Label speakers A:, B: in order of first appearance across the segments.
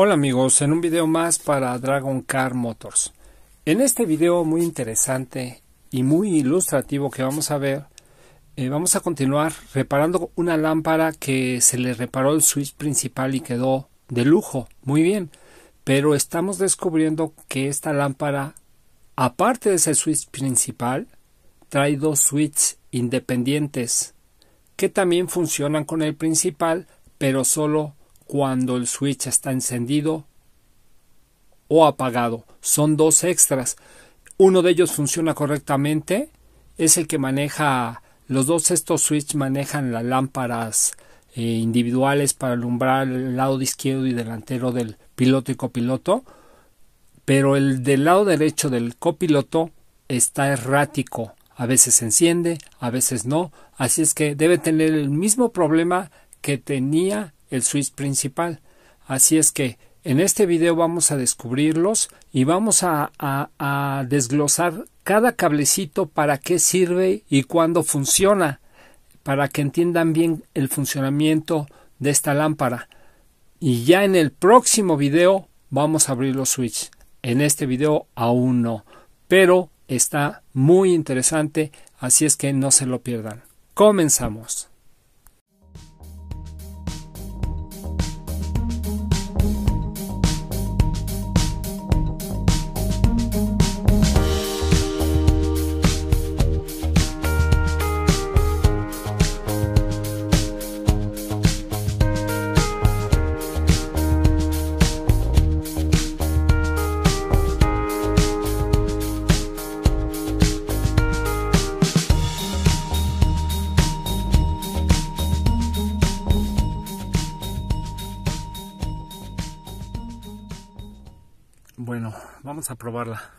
A: Hola amigos, en un video más para Dragon Car Motors. En este video muy interesante y muy ilustrativo que vamos a ver, eh, vamos a continuar reparando una lámpara que se le reparó el switch principal y quedó de lujo, muy bien, pero estamos descubriendo que esta lámpara, aparte de ese switch principal, trae dos switches independientes que también funcionan con el principal, pero solo cuando el switch está encendido o apagado. Son dos extras. Uno de ellos funciona correctamente. Es el que maneja. Los dos estos switch manejan las lámparas eh, individuales para alumbrar el lado izquierdo y delantero del piloto y copiloto. Pero el del lado derecho del copiloto está errático. A veces se enciende, a veces no. Así es que debe tener el mismo problema que tenía el switch principal. Así es que en este video vamos a descubrirlos y vamos a, desglosar cada cablecito para qué sirve y cuándo funciona, para que entiendan bien el funcionamiento de esta lámpara. Y ya en el próximo video vamos a abrir los switches. En este video aún no, pero está muy interesante, así es que no se lo pierdan. Comenzamos. Vamos a probarla.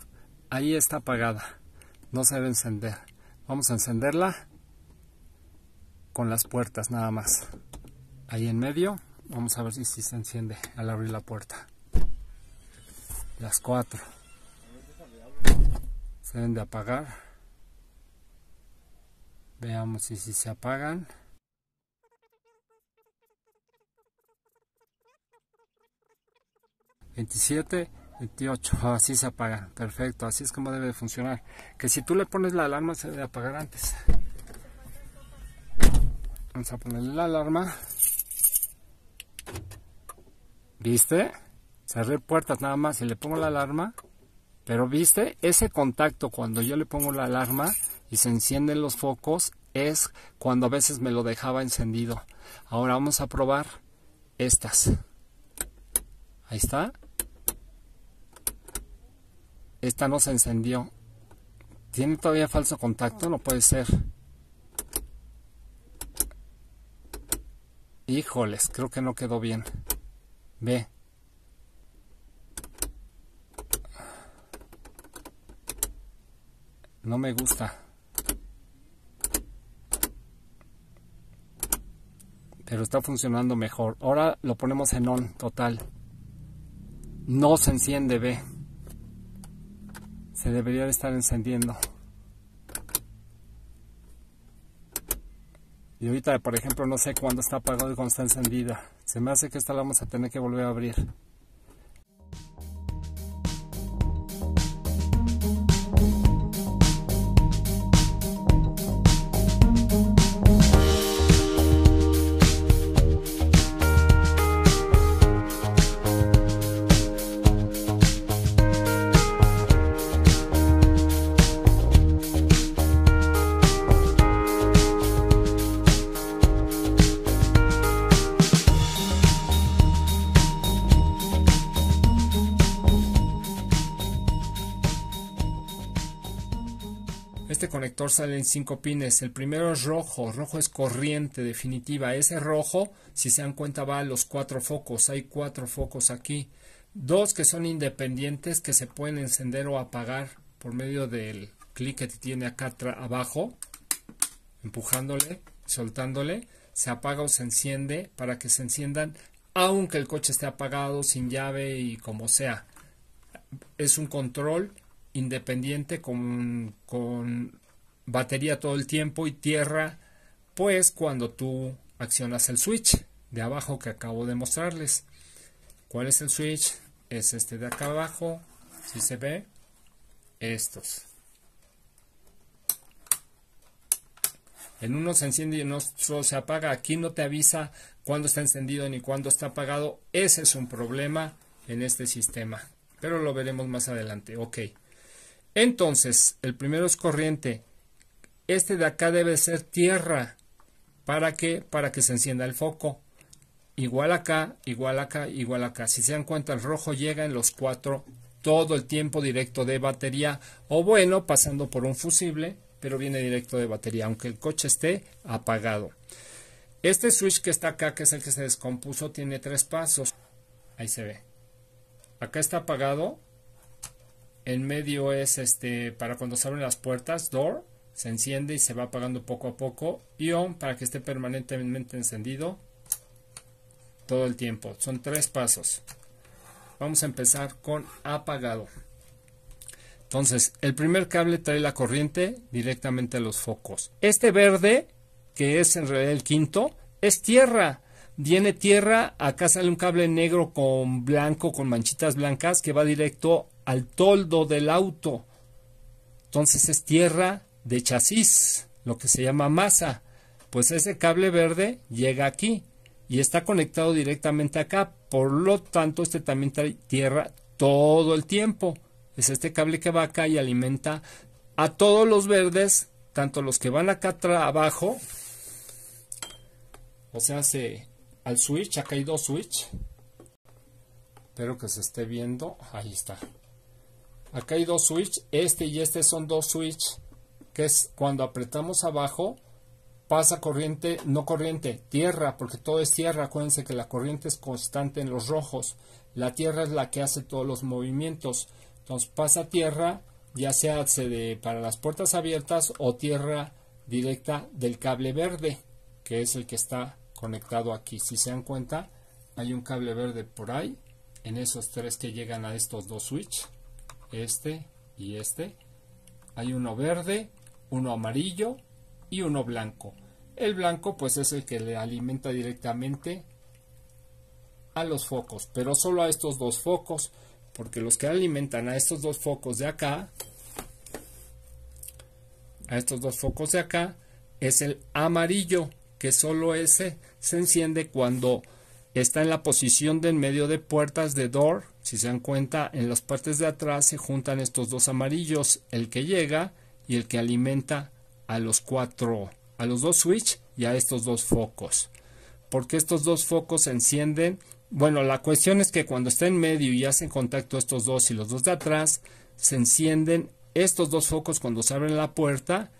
A: Ahí está apagada. No se debe encender. Vamos a encenderla con las puertas nada más. Ahí en medio. Vamos a ver si, si se enciende al abrir la puerta. Las cuatro. Se deben de apagar. Veamos si, se apagan. 27. 28, así se apaga, perfecto, así es como debe de funcionar. Que si tú le pones la alarma se debe apagar antes. Vamos a ponerle la alarma. ¿Viste? Cerré puertas nada más y le pongo la alarma. Pero viste, ese contacto cuando yo le pongo la alarma y se encienden los focos es cuando a veces me lo dejaba encendido. Ahora vamos a probar estas. Ahí está. Esta no se encendió. ¿Tiene todavía falso contacto? No puede ser. Híjoles, creo que no quedó bien. Ve. No me gusta. Pero está funcionando mejor. Ahora lo ponemos en on, total. No se enciende, ve se debería de estar encendiendo. Y ahorita, por ejemplo, no sé cuándo está apagado y cuándo está encendida. Se me hace que esta la vamos a tener que volver a abrir. conector salen cinco pines. El primero es rojo, rojo es corriente definitiva. Ese rojo, si se dan cuenta, va a los cuatro focos. Hay cuatro focos aquí. Dos que son independientes que se pueden encender o apagar por medio del clic que tiene acá abajo, empujándole, soltándole. Se apaga o se enciende para que se enciendan aunque el coche esté apagado, sin llave y como sea. Es un control independiente con, con batería todo el tiempo y tierra pues cuando tú accionas el switch de abajo que acabo de mostrarles. ¿Cuál es el switch? Es este de acá abajo, si se ve, estos. En uno se enciende y en otro se apaga. Aquí no te avisa cuándo está encendido ni cuándo está apagado. Ese es un problema en este sistema. Pero lo veremos más adelante. Ok. Entonces, el primero es corriente este de acá debe ser tierra. ¿Para qué? Para que se encienda el foco. Igual acá, igual acá, igual acá. Si se dan cuenta, el rojo llega en los cuatro todo el tiempo directo de batería. O bueno, pasando por un fusible, pero viene directo de batería, aunque el coche esté apagado. Este switch que está acá, que es el que se descompuso, tiene tres pasos. Ahí se ve. Acá está apagado. En medio es este para cuando se abren las puertas, door se enciende y se va apagando poco a poco y on para que esté permanentemente encendido todo el tiempo son tres pasos vamos a empezar con apagado entonces el primer cable trae la corriente directamente a los focos este verde que es en realidad el quinto es tierra viene tierra, acá sale un cable negro con blanco, con manchitas blancas, que va directo al toldo del auto. Entonces es tierra de chasis, lo que se llama masa. Pues ese cable verde llega aquí y está conectado directamente acá. Por lo tanto, este también trae tierra todo el tiempo. Es este cable que va acá y alimenta a todos los verdes, tanto los que van acá abajo, o sea, se, al switch, acá hay dos switch. Espero que se esté viendo. Ahí está. Acá hay dos switch. Este y este son dos switch que es cuando apretamos abajo, pasa corriente, no corriente, tierra, porque todo es tierra. Acuérdense que la corriente es constante en los rojos. La tierra es la que hace todos los movimientos. Entonces pasa tierra, ya sea para las puertas abiertas o tierra directa del cable verde, que es el que está conectado aquí. Si se dan cuenta, hay un cable verde por ahí, en esos tres que llegan a estos dos switches este y este. Hay uno verde uno amarillo y uno blanco. El blanco pues es el que le alimenta directamente a los focos, pero solo a estos dos focos, porque los que alimentan a estos dos focos de acá, a estos dos focos de acá, es el amarillo, que solo ese se enciende cuando está en la posición de en medio de puertas de door. Si se dan cuenta, en las partes de atrás se juntan estos dos amarillos, el que llega y el que alimenta a los cuatro, a los dos switch y a estos dos focos. Porque estos dos focos se encienden. Bueno, la cuestión es que cuando está en medio y hacen contacto estos dos y los dos de atrás, se encienden estos dos focos cuando se abre la puerta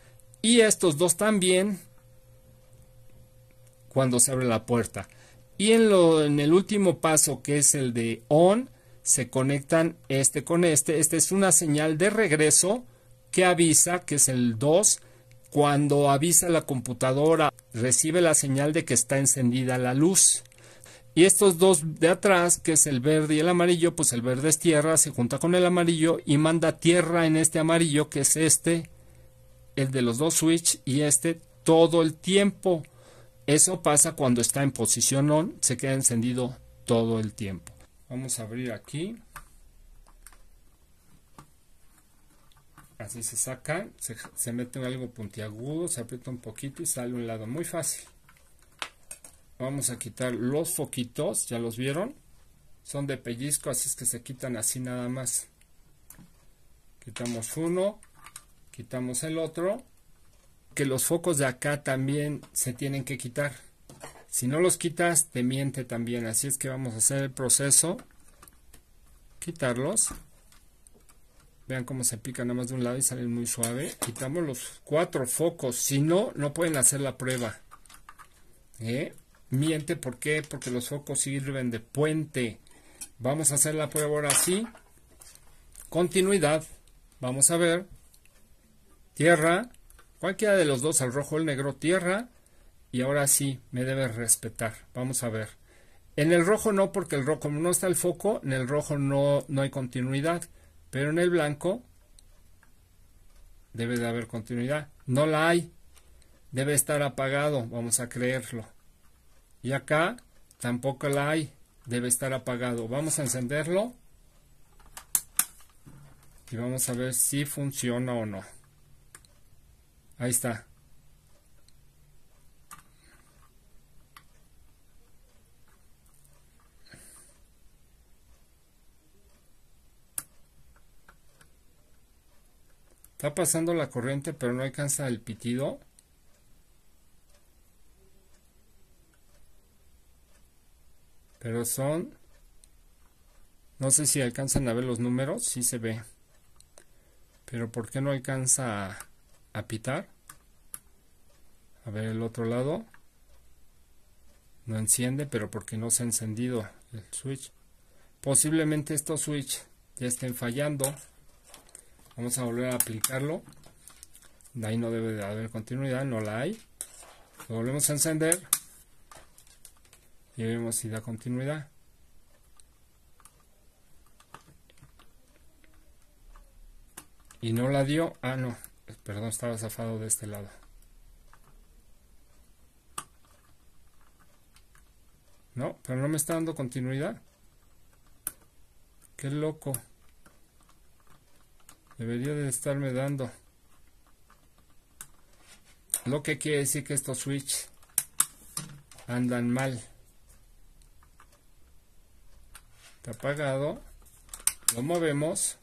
A: y estos dos también cuando se abre la puerta. Y en, en el último paso que es el de on, se conectan este con este. Esta es una señal de regreso que avisa, que es el 2, cuando avisa la computadora, recibe la señal de que está encendida la luz. Y estos dos de atrás, que es el verde y el amarillo, pues el verde es tierra, se junta con el amarillo y manda tierra en este amarillo, que es este, el de los dos switch y este todo el tiempo. Eso pasa cuando está en posición on, se queda encendido todo el tiempo. Vamos a abrir aquí. así se sacan, se, se mete algo puntiagudo, se aprieta un poquito y sale un lado, muy fácil. Vamos a quitar los foquitos, ya los vieron, son de pellizco, así es que se quitan así nada más. Quitamos uno, quitamos el otro, que los focos de acá también se tienen que quitar. Si no los quitas, te miente también, así es que vamos a hacer el proceso, quitarlos. Vean cómo se pica nada más de un lado y salen muy suave. Quitamos los cuatro focos. Si no, no pueden hacer la prueba. ¿Eh? Miente, ¿por qué? Porque los focos sirven de puente. Vamos a hacer la prueba ahora sí. Continuidad. Vamos a ver. Tierra. Cualquiera de los dos, al rojo o el negro, tierra. Y ahora sí, me debe respetar. Vamos a ver. En el rojo no, porque el rojo, no está el foco, en el rojo no, no hay continuidad. Pero en el blanco debe de haber continuidad. No la hay. Debe estar apagado, vamos a creerlo. Y acá tampoco la hay. Debe estar apagado. Vamos a encenderlo. Y vamos a ver si funciona o no. Ahí está. Está pasando la corriente pero no alcanza el pitido. Pero son... No sé si alcanzan a ver los números, sí se ve. Pero ¿por qué no alcanza a, pitar? A ver el otro lado. No enciende, pero porque no se ha encendido el switch. Posiblemente estos switch ya estén fallando vamos a volver a aplicarlo de ahí no debe de haber continuidad no la hay lo volvemos a encender y vemos si da continuidad y no la dio ah no perdón estaba zafado de este lado no pero no me está dando continuidad qué loco Debería de estarme dando. Lo que quiere decir que estos switches. andan mal. Está apagado. Lo movemos.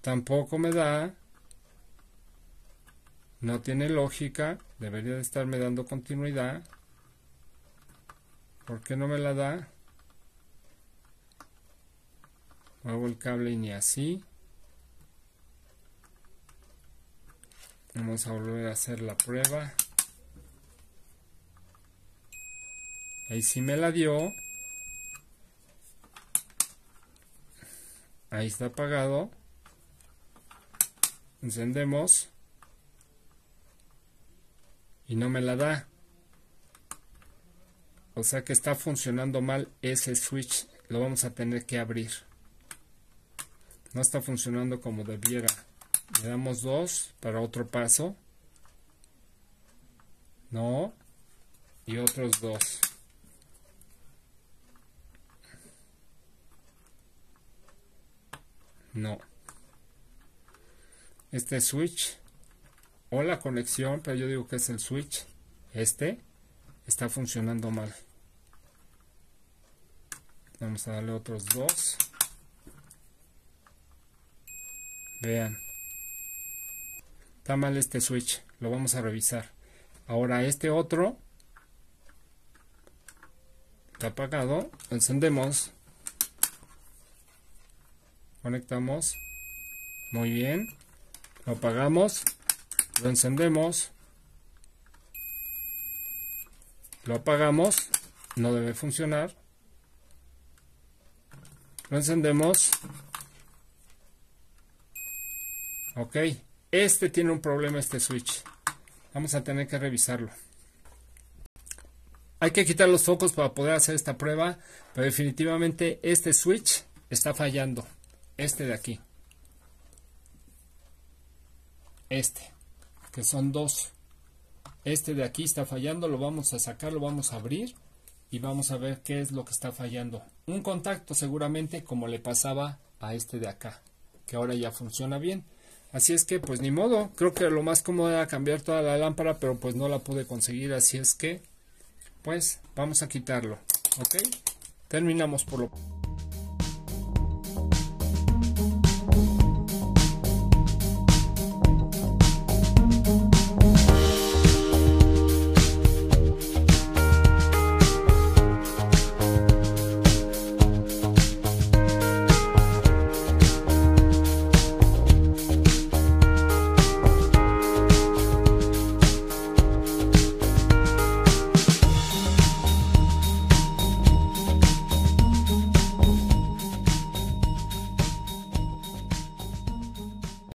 A: Tampoco me da. No tiene lógica. Debería de estarme dando continuidad. ¿Por qué no me la da? muevo el cable ni así vamos a volver a hacer la prueba ahí sí me la dio ahí está apagado encendemos y no me la da o sea que está funcionando mal ese switch lo vamos a tener que abrir no está funcionando como debiera. Le damos dos para otro paso. No. Y otros dos No. Este switch o la conexión, pero yo digo que es el switch. Este está funcionando mal. Vamos a darle otros dos Vean. Está mal este switch. Lo vamos a revisar. Ahora este otro. Está apagado. Encendemos. Conectamos. Muy bien. Lo apagamos. Lo encendemos. Lo apagamos. No debe funcionar. Lo encendemos. Ok, este tiene un problema, este switch. Vamos a tener que revisarlo. Hay que quitar los focos para poder hacer esta prueba, pero definitivamente este switch está fallando. Este de aquí. Este, que son dos. Este de aquí está fallando, lo vamos a sacar, lo vamos a abrir y vamos a ver qué es lo que está fallando. Un contacto seguramente como le pasaba a este de acá, que ahora ya funciona bien. Así es que pues ni modo, creo que lo más cómodo era cambiar toda la lámpara, pero pues no la pude conseguir, así es que pues vamos a quitarlo, ¿ok? Terminamos por lo...